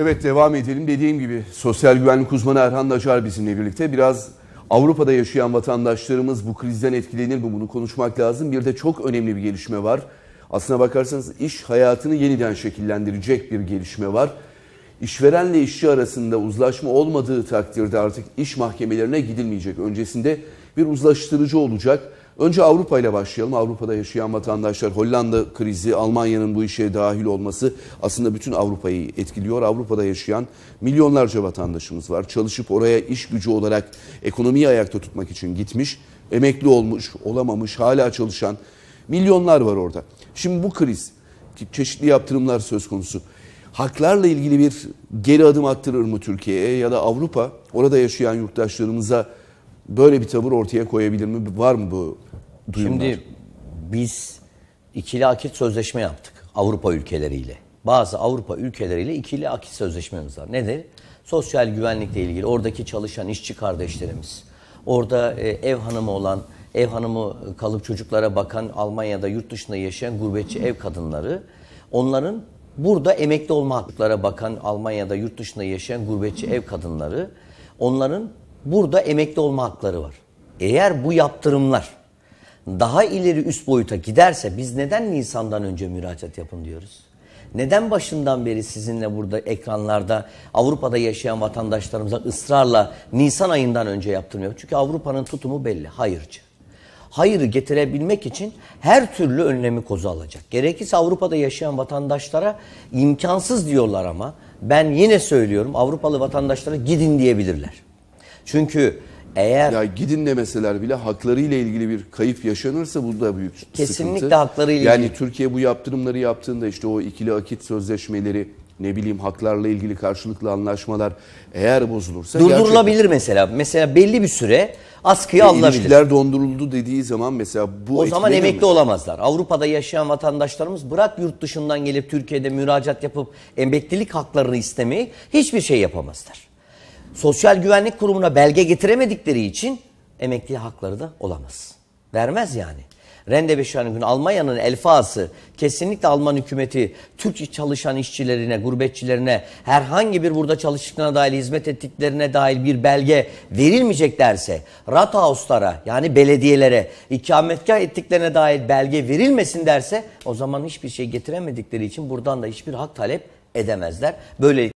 Evet devam edelim. Dediğim gibi sosyal güvenlik uzmanı Erhan Nacar bizimle birlikte. Biraz Avrupa'da yaşayan vatandaşlarımız bu krizden etkilenir mi? Bunu konuşmak lazım. Bir de çok önemli bir gelişme var. Aslına bakarsanız iş hayatını yeniden şekillendirecek bir gelişme var. İşverenle işçi arasında uzlaşma olmadığı takdirde artık iş mahkemelerine gidilmeyecek. Öncesinde bir uzlaştırıcı olacak. Önce Avrupa ile başlayalım. Avrupa'da yaşayan vatandaşlar Hollanda krizi, Almanya'nın bu işe dahil olması aslında bütün Avrupa'yı etkiliyor. Avrupa'da yaşayan milyonlarca vatandaşımız var. Çalışıp oraya iş gücü olarak ekonomiyi ayakta tutmak için gitmiş, emekli olmuş, olamamış, hala çalışan milyonlar var orada. Şimdi bu kriz, çeşitli yaptırımlar söz konusu. Haklarla ilgili bir geri adım attırır mı Türkiye'ye ya da Avrupa orada yaşayan yurttaşlarımıza böyle bir tavır ortaya koyabilir mi? Var mı bu duyumlar? Şimdi biz ikili akit sözleşme yaptık Avrupa ülkeleriyle. Bazı Avrupa ülkeleriyle ikili akit sözleşmemiz var. Nedir? Sosyal güvenlikle ilgili oradaki çalışan işçi kardeşlerimiz, orada e, ev hanımı olan, ev hanımı e, kalıp çocuklara bakan Almanya'da yurt dışında yaşayan gurbetçi ev kadınları, onların burada emekli olma haklara bakan Almanya'da yurt dışında yaşayan gurbetçi ev kadınları, onların Burada emekli olma hakları var. Eğer bu yaptırımlar daha ileri üst boyuta giderse biz neden Nisan'dan önce müracaat yapın diyoruz? Neden başından beri sizinle burada ekranlarda Avrupa'da yaşayan vatandaşlarımıza ısrarla Nisan ayından önce yaptırmıyor? Çünkü Avrupa'nın tutumu belli. Hayırcı. Hayırı getirebilmek için her türlü önlemi kozu alacak. Gerekirse Avrupa'da yaşayan vatandaşlara imkansız diyorlar ama ben yine söylüyorum Avrupalı vatandaşlara gidin diyebilirler. Çünkü eğer ya gidin demeseler bile haklarıyla ilgili bir kayıp yaşanırsa bu da büyük kesinlikle sıkıntı. Kesinlikle haklarıyla ilgili. Yani Türkiye bu yaptırımları yaptığında işte o ikili akit sözleşmeleri ne bileyim haklarla ilgili karşılıklı anlaşmalar eğer bozulursa durdurulabilir gerçekten... mesela. Mesela belli bir süre askıya e, alınabilir. İlişkiler donduruldu dediği zaman mesela bu O zaman emekli mi? olamazlar. Avrupa'da yaşayan vatandaşlarımız bırak yurt dışından gelip Türkiye'de müracaat yapıp emeklilik haklarını istemeyi hiçbir şey yapamazlar. Sosyal Güvenlik Kurumu'na belge getiremedikleri için emekli hakları da olamaz. Vermez yani. Rende gün Almanya'nın elfası kesinlikle Alman hükümeti Türk çalışan işçilerine, gurbetçilerine herhangi bir burada çalıştığına dair hizmet ettiklerine dair bir belge verilmeyecek derse Rathaus'lara yani belediyelere ikametgah ettiklerine dair belge verilmesin derse o zaman hiçbir şey getiremedikleri için buradan da hiçbir hak talep edemezler. Böylelikle